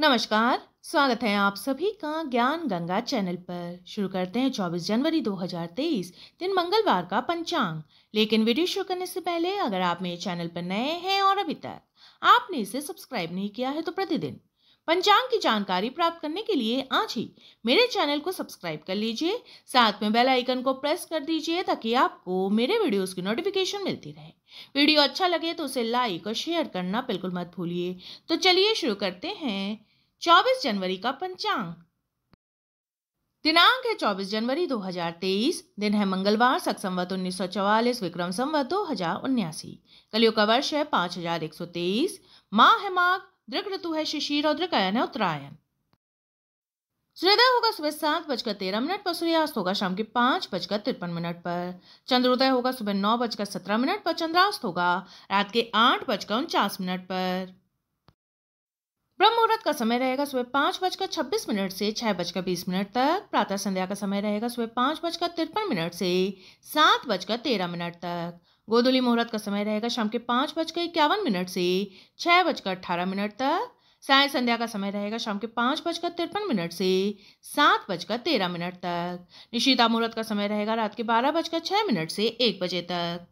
नमस्कार स्वागत है आप सभी का ज्ञान गंगा चैनल पर शुरू करते हैं 24 जनवरी 2023 दिन मंगलवार का पंचांग लेकिन वीडियो शुरू करने से पहले अगर आप मेरे चैनल पर नए हैं और अभी तक आपने इसे सब्सक्राइब नहीं किया है तो प्रतिदिन पंचांग की जानकारी प्राप्त करने के लिए आज ही मेरे चैनल को सब्सक्राइब कर लीजिए साथ में बेल आइकन को प्रेस कर दीजिए ताकि आपको मेरे वीडियोस की नोटिफिकेशन मिलती रहे वीडियो अच्छा लगे तो उसे लाइक और शेयर करना बिल्कुल मत भूलिए तो चलिए शुरू करते हैं चौबीस जनवरी का पंचांग दिनांक है 24 जनवरी 2023 दिन है मंगलवार सक संवत उन्नीस विक्रम संवत दो कलियुग का वर्ष है 5123 माह है माघ दृक ऋतु है शिशिर और दृकायन है उत्तरायण सूर्योदय होगा सुबह सात बजकर तेरह मिनट पर सूर्यास्त होगा शाम के पांच बजकर तिरपन मिनट पर चंद्रोदय होगा सुबह नौ बजकर सत्रह मिनट पर चंद्रास्त होगा रात के आठ बजकर उनचास मिनट पर ब्रह्म मुहूर्त का समय रहेगा सुबह पांच बजकर छब्बीस मिनट से छह बजकर बीस मिनट तक प्रातः संध्या का समय रहेगा सुबह पांच बजकर तिरपन मिनट से सात बजकर तेरह मिनट तक गोदुली मुहूर्त का समय रहेगा शाम के पाँच बजकर इक्यावन मिनट से छः बजकर अट्ठारह मिनट तक साय संध्या का समय रहेगा शाम के पाँच बजकर तिरपन मिनट से सात बजकर तेरह मिनट तक निशिता मुहूर्त का समय रहेगा रात के बारह बजकर छः मिनट से एक बजे तक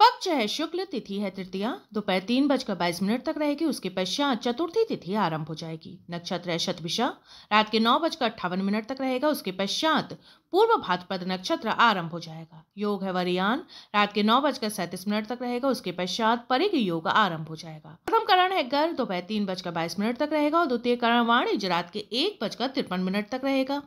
पक्ष है शुक्ल तिथि है तृतीया दोपहर तीन बजकर बाईस मिनट तक रहेगी उसके पश्चात चतुर्थी तिथि आरंभ हो जाएगी नक्षत्र है शतभिषा रात के नौ बजकर अट्ठावन मिनट तक रहेगा उसके पश्चात पूर्व भाद्रपद नक्षत्र आरंभ हो जाएगा योग है वरियान रात के नौ बजकर सैंतीस मिनट तक रहेगा उसके पश्चात परिग योग आरंभ हो जाएगा प्रथम करण है गर्भ दोपहर तीन बजकर बाईस मिनट तक रहेगा और द्वितीय करण वाणिज्य रात के एक बजकर तिरपन मिनट तक रहेगा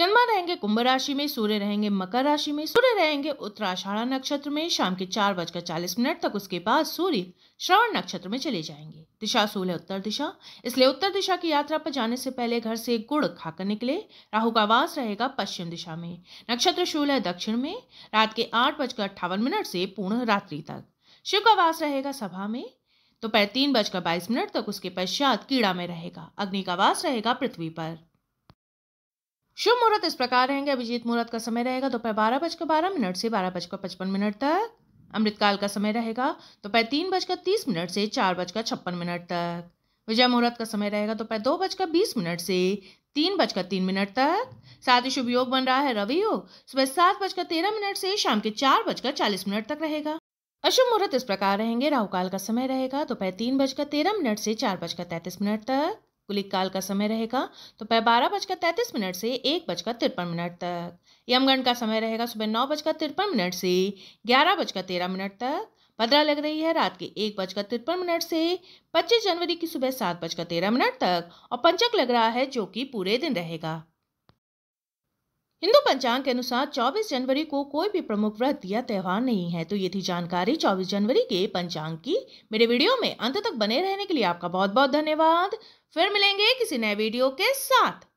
चंद्रमा रहेंगे कुंभ राशि में सूर्य रहेंगे मकर राशि में सूर्य रहेंगे उत्तराषाढ़ा नक्षत्र में शाम के चार बजकर चालीस मिनट तक उसके बाद सूर्य श्रवण नक्षत्र में चले जाएंगे दिशा सूल है उत्तर दिशा इसलिए उत्तर दिशा की यात्रा पर जाने से पहले घर से गुड़ खाकर निकले राहु का वास रहेगा पश्चिम दिशा में नक्षत्र शूल है दक्षिण में रात के आठ बजकर अट्ठावन मिनट से पूर्ण रात्रि तक शिव का वास रहेगा सभा में दोपहर तो तीन बजकर बाईस मिनट तक उसके पश्चात कीड़ा में रहेगा अग्नि का वास रहेगा पृथ्वी पर शुभ मुहूर्त इस प्रकार रहेंगे अभिजीत मुहूर्त का समय रहेगा दोपहर बारह बजकर बारह मिनट से बारह बजकर पचपन मिनट तक अमृतकाल का समय रहेगा दोपहर तीन बजकर तीस मिनट से चार बजकर छप्पन मिनट तक विजय मुहूर्त का समय रहेगा दोपहर दो बजकर बीस मिनट से तीन बजकर तीन मिनट तक साथ ही शुभ योग बन रहा है रवि योग सुबह सात बजकर तेरह मिनट से शाम के चार बजकर चालीस मिनट तक रहेगा अशुभ मुहूर्त इस प्रकार रहेंगे राहुकाल का समय रहेगा दोपहर तीन बजकर तेरह मिनट से चार बजकर तैतीस मिनट तक कुलिक काल का समय रहेगा दोपहर तो बारह बजकर तैंतीस मिनट से एक बजकर तिरपन मिनट तक यमगण का समय रहेगा सुबह नौ बजकर तिरपन मिनट से ग्यारह बजकर तेरह मिनट तक भद्रा लग रही है रात के एक बजकर तिरपन मिनट से पच्चीस जनवरी की सुबह सात बजकर तेरह मिनट तक और पंचक लग रहा है जो कि पूरे दिन रहेगा हिंदू पंचांग के अनुसार 24 जनवरी को कोई भी प्रमुख व्रत या त्यौहार नहीं है तो ये थी जानकारी 24 जनवरी के पंचांग की मेरे वीडियो में अंत तक बने रहने के लिए आपका बहुत बहुत धन्यवाद फिर मिलेंगे किसी नए वीडियो के साथ